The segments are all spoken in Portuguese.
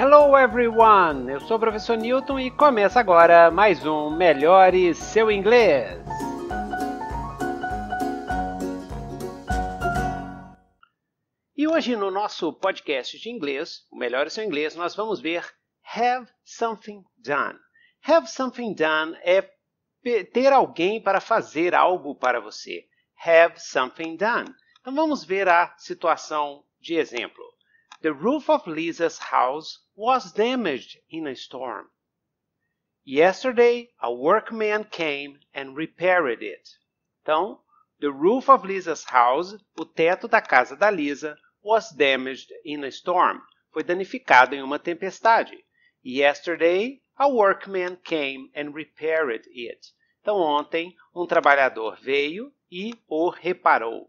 Hello everyone! Eu sou o professor Newton e começa agora mais um Melhore Seu Inglês! E hoje no nosso podcast de inglês, o Melhore Seu Inglês, nós vamos ver Have Something Done. Have Something Done é ter alguém para fazer algo para você. Have Something Done. Então vamos ver a situação de exemplo. The roof of Lisa's house was damaged in a storm. Yesterday, a workman came and repaired it. Então, the roof of Lisa's house, o teto da casa da Lisa, was damaged in a storm. Foi danificado em uma tempestade. Yesterday, a workman came and repaired it. Então, ontem, um trabalhador veio e o reparou.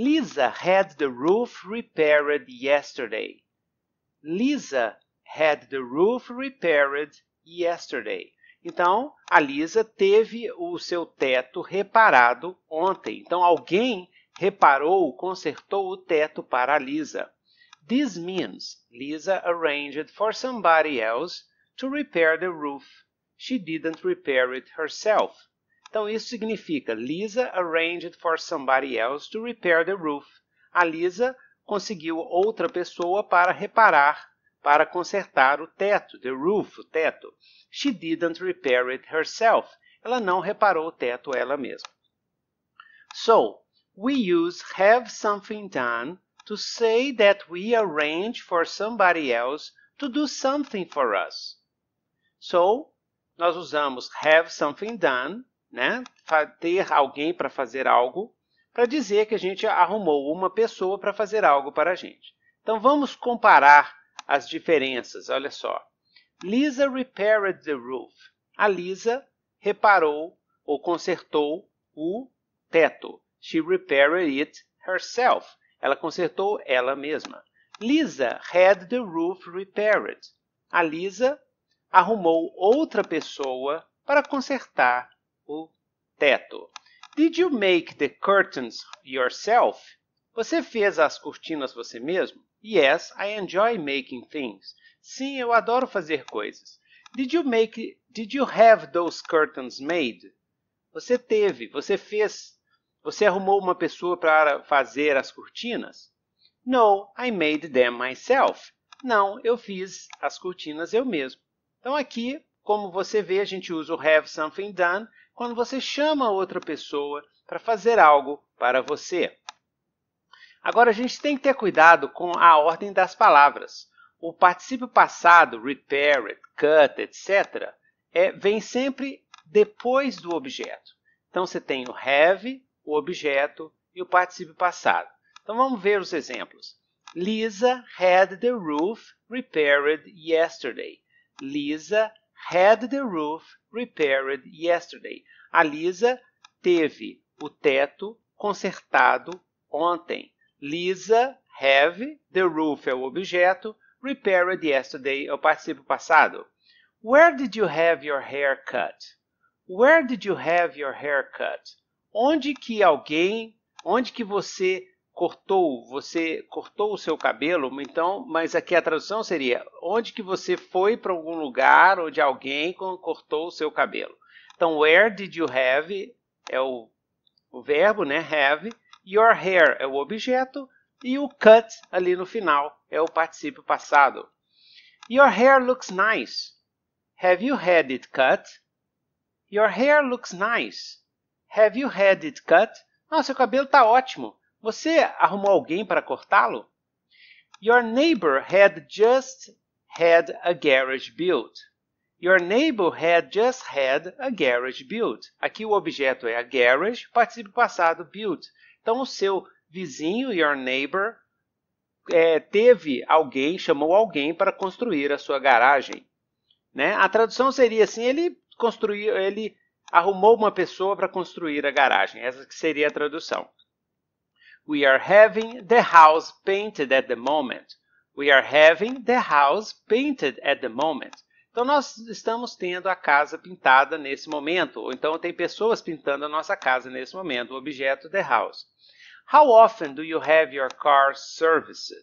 Lisa had the roof repaired yesterday. Lisa had the roof repaired yesterday. Então, a Lisa teve o seu teto reparado ontem. Então, alguém reparou, consertou o teto para a Lisa. This means Lisa arranged for somebody else to repair the roof. She didn't repair it herself. Então isso significa Lisa arranged for somebody else to repair the roof. A Lisa conseguiu outra pessoa para reparar, para consertar o teto, the roof, o teto. She didn't repair it herself. Ela não reparou o teto ela mesma. So, we use have something done to say that we arrange for somebody else to do something for us. So, nós usamos have something done né? Ter alguém para fazer algo, para dizer que a gente arrumou uma pessoa para fazer algo para a gente. Então vamos comparar as diferenças. Olha só. Lisa repaired the roof. A Lisa reparou ou consertou o teto. She repaired it herself. Ela consertou ela mesma. Lisa had the roof repaired. A Lisa arrumou outra pessoa para consertar o teto. Did you make the curtains yourself? Você fez as cortinas você mesmo? Yes, I enjoy making things. Sim, eu adoro fazer coisas. Did you make Did you have those curtains made? Você teve, você fez, você arrumou uma pessoa para fazer as cortinas? No, I made them myself. Não, eu fiz as cortinas eu mesmo. Então aqui como você vê, a gente usa o have something done quando você chama outra pessoa para fazer algo para você. Agora, a gente tem que ter cuidado com a ordem das palavras. O particípio passado, repair it, cut, etc., é, vem sempre depois do objeto. Então, você tem o have, o objeto e o particípio passado. Então, vamos ver os exemplos. Lisa had the roof repaired yesterday. Lisa had the roof repaired yesterday. A Lisa teve o teto consertado ontem. Lisa have, the roof é o objeto, repaired yesterday é o participo passado. Where did you have your hair cut? Where did you have your hair cut? Onde que alguém, onde que você cortou, você cortou o seu cabelo, então, mas aqui a tradução seria onde que você foi para algum lugar onde alguém cortou o seu cabelo. Então, where did you have é o, o verbo, né? Have. Your hair é o objeto. E o cut ali no final é o particípio passado. Your hair looks nice. Have you had it cut? Your hair looks nice. Have you had it cut? Ah, seu cabelo está ótimo. Você arrumou alguém para cortá-lo? Your neighbor had just had a garage built. Your neighbor had just had a garage built. Aqui o objeto é a garage, participio passado built. Então o seu vizinho, your neighbor, é, teve alguém, chamou alguém para construir a sua garagem. Né? A tradução seria assim: ele construiu, ele arrumou uma pessoa para construir a garagem. Essa que seria a tradução. We are having the house painted at the moment. We are having the house painted at the moment. Então, nós estamos tendo a casa pintada nesse momento. Ou então, tem pessoas pintando a nossa casa nesse momento, o objeto the house. How often do you have your car serviced?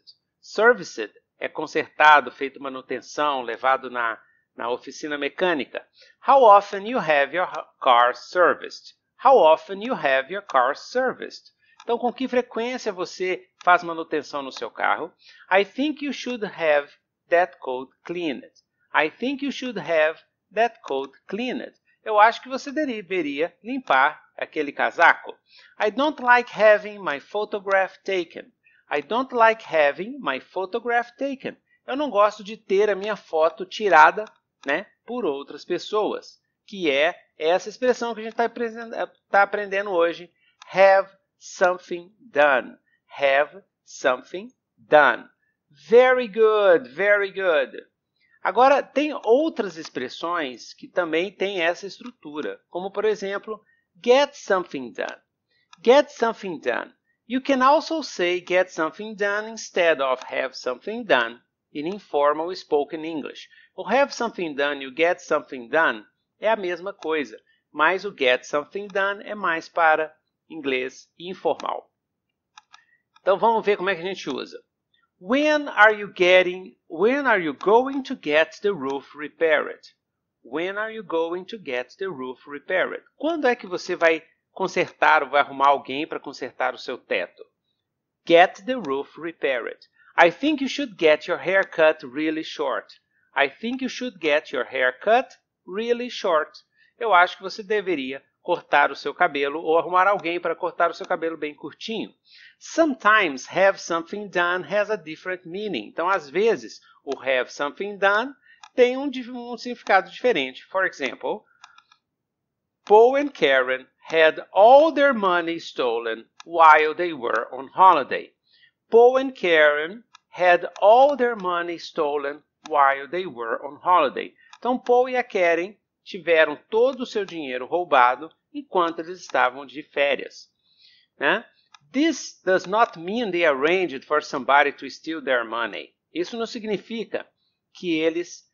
Serviced é consertado, feito manutenção, levado na, na oficina mecânica. How often you have your car serviced? How often you have your car serviced? Então, com que frequência você faz manutenção no seu carro? I think you should have that coat cleaned. I think you should have that coat cleaned. Eu acho que você deveria limpar aquele casaco. I don't like having my photograph taken. I don't like having my photograph taken. Eu não gosto de ter a minha foto tirada né, por outras pessoas, que é essa expressão que a gente está tá aprendendo hoje. Have something done. Have something done. Very good, very good. Agora, tem outras expressões que também têm essa estrutura, como por exemplo, get something done. Get something done. You can also say get something done instead of have something done in informal spoken English. O have something done e o get something done é a mesma coisa, mas o get something done é mais para inglês e informal. Então vamos ver como é que a gente usa. When are you getting, when are you going to get the roof repaired? When are you going to get the roof repaired? Quando é que você vai consertar ou vai arrumar alguém para consertar o seu teto? Get the roof repaired. I think you should get your hair cut really short. I think you should get your hair cut really short. Eu acho que você deveria cortar o seu cabelo ou arrumar alguém para cortar o seu cabelo bem curtinho. Sometimes have something done has a different meaning. Então, às vezes, o have something done tem um, um significado diferente. For example, Paul and Karen had all their money stolen while they were on holiday. Paul and Karen had all their money stolen while they were on holiday. Então, Paul e a Karen tiveram todo o seu dinheiro roubado enquanto eles estavam de férias. Né? This does not mean they arranged for somebody to steal their money. Isso não significa que eles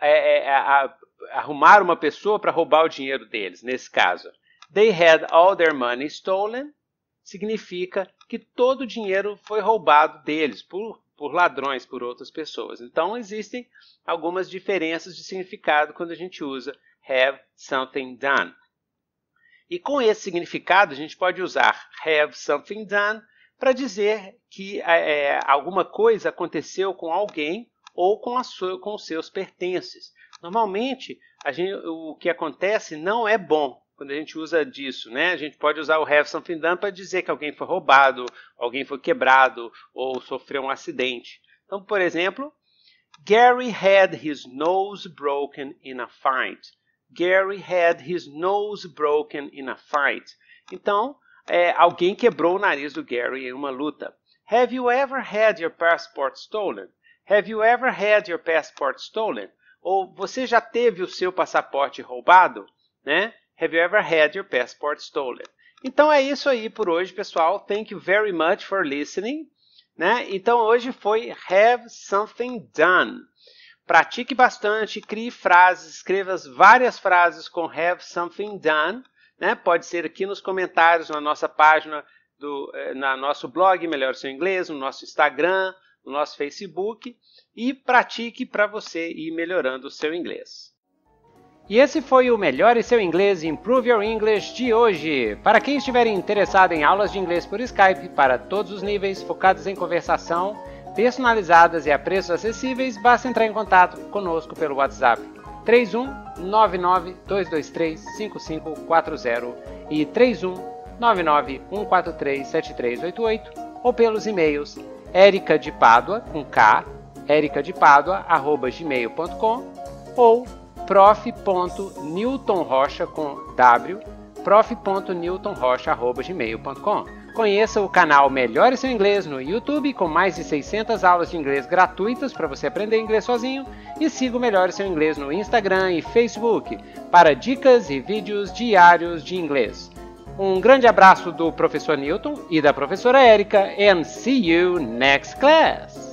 é, é, é, a, arrumaram uma pessoa para roubar o dinheiro deles, nesse caso. They had all their money stolen significa que todo o dinheiro foi roubado deles por, por ladrões, por outras pessoas. Então, existem algumas diferenças de significado quando a gente usa have something done. E com esse significado, a gente pode usar have something done para dizer que é, é alguma coisa aconteceu com alguém ou com, sua, com os seus pertences. Normalmente, gente, o que acontece não é bom quando a gente usa disso. Né? A gente pode usar o have something done para dizer que alguém foi roubado, alguém foi quebrado ou sofreu um acidente. Então, por exemplo, Gary had his nose broken in a fight. Gary had his nose broken in a fight. Então, é, alguém quebrou o nariz do Gary em uma luta. Have you ever had your passport stolen? Have you ever had your passport stolen? Ou você já teve o seu passaporte roubado? Né? Have you ever had your passport stolen? Então é isso aí por hoje, pessoal. Thank you very much for listening. Né? Então hoje foi Have Something Done. Pratique bastante, crie frases, escreva várias frases com have something done. Né? Pode ser aqui nos comentários, na nossa página, do, eh, na nosso blog Melhor Seu Inglês, no nosso Instagram, no nosso Facebook. E pratique para você ir melhorando o seu inglês. E esse foi o Melhore Seu Inglês Improve Your English de hoje. Para quem estiver interessado em aulas de inglês por Skype para todos os níveis focados em conversação, personalizadas e a preços acessíveis, basta entrar em contato conosco pelo WhatsApp 31 223 5540 e 31 143 7388 ou pelos e-mails Erica de Pádua com K, ericadepadua@gmail.com ou prof.newtonrocha com W, prof.newtonrocha@gmail.com. Conheça o canal Melhore Seu Inglês no YouTube, com mais de 600 aulas de inglês gratuitas para você aprender inglês sozinho. E siga o Melhore Seu Inglês no Instagram e Facebook para dicas e vídeos diários de inglês. Um grande abraço do professor Newton e da professora Erika, and see you next class!